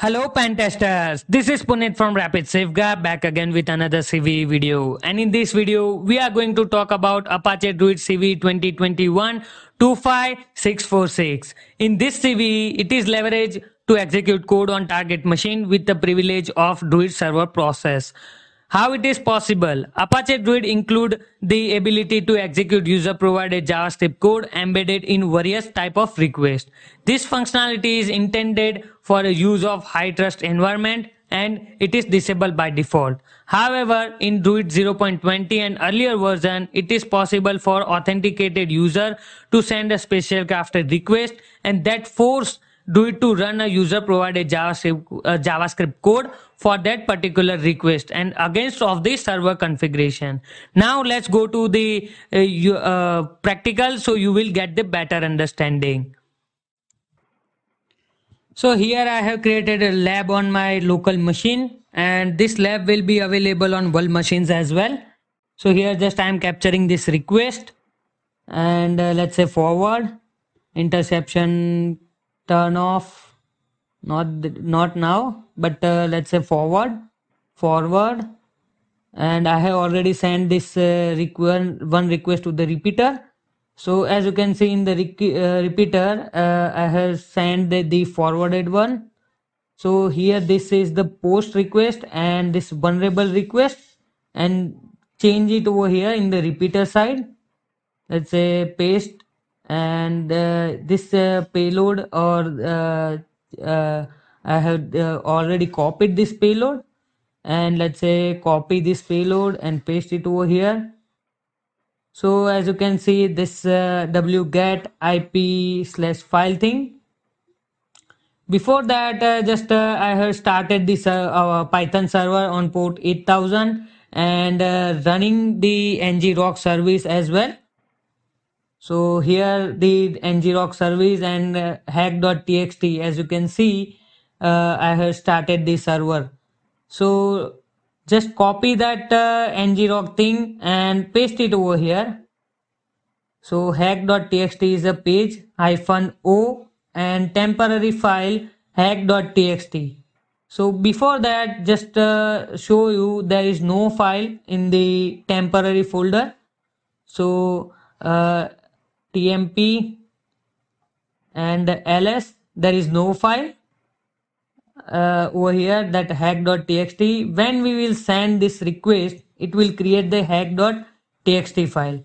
Hello pen testers, this is Punit from Rapid Safeguard back again with another CV video and in this video we are going to talk about Apache Druid CV 2021 25646. In this CV it is leveraged to execute code on target machine with the privilege of Druid server process. How it is possible? Apache Druid include the ability to execute user provided JavaScript code embedded in various type of requests. This functionality is intended for use of high trust environment and it is disabled by default. However, in Druid 0.20 and earlier version, it is possible for authenticated user to send a special crafted request and that force do it to run a user provided JavaScript, uh, JavaScript code for that particular request and against of the server configuration. Now let's go to the uh, uh, practical so you will get the better understanding. So here I have created a lab on my local machine and this lab will be available on world machines as well. So here just I am capturing this request and uh, let's say forward interception turn off not not now but uh, let's say forward forward and i have already sent this uh, requ one request to the repeater so as you can see in the uh, repeater uh, i have sent the, the forwarded one so here this is the post request and this vulnerable request and change it over here in the repeater side let's say paste and uh, this uh, payload or uh, uh I have uh, already copied this payload and let's say copy this payload and paste it over here so as you can see this uh, wget ip slash file thing before that just I have started this our python server on port 8000 and running the ng rock service as well so here the ngrok service and uh, hack.txt as you can see uh, I have started the server. So just copy that uh, ngrok thing and paste it over here. So hack.txt is a page hyphen o and temporary file hack.txt. So before that just uh, show you there is no file in the temporary folder. So uh, tmp and ls there is no file uh, over here that hack.txt when we will send this request it will create the hack.txt file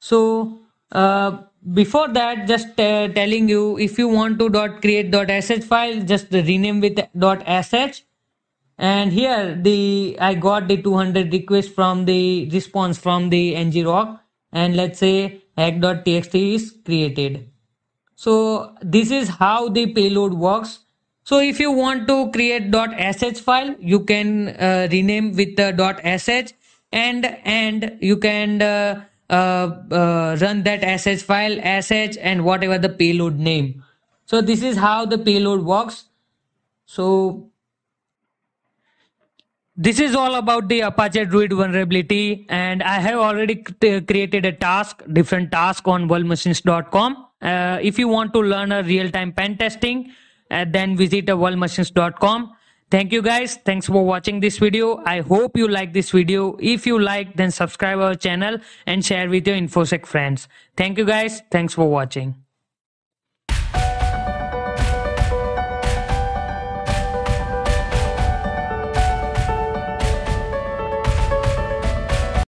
so uh, before that just uh, telling you if you want to dot create dot sh file just rename with dot sh and here the i got the 200 request from the response from the ng rock and let's say egg.txt is created. So this is how the payload works. So if you want to create .sh file, you can uh, rename with the .sh and and you can uh, uh, uh run that sh file sh and whatever the payload name. So this is how the payload works. So this is all about the Apache Druid vulnerability and I have already created a task, different task on worldmachines.com. Uh, if you want to learn a real-time pen testing, uh, then visit worldmachines.com. Thank you guys. Thanks for watching this video. I hope you like this video. If you like, then subscribe our channel and share with your InfoSec friends. Thank you guys. Thanks for watching.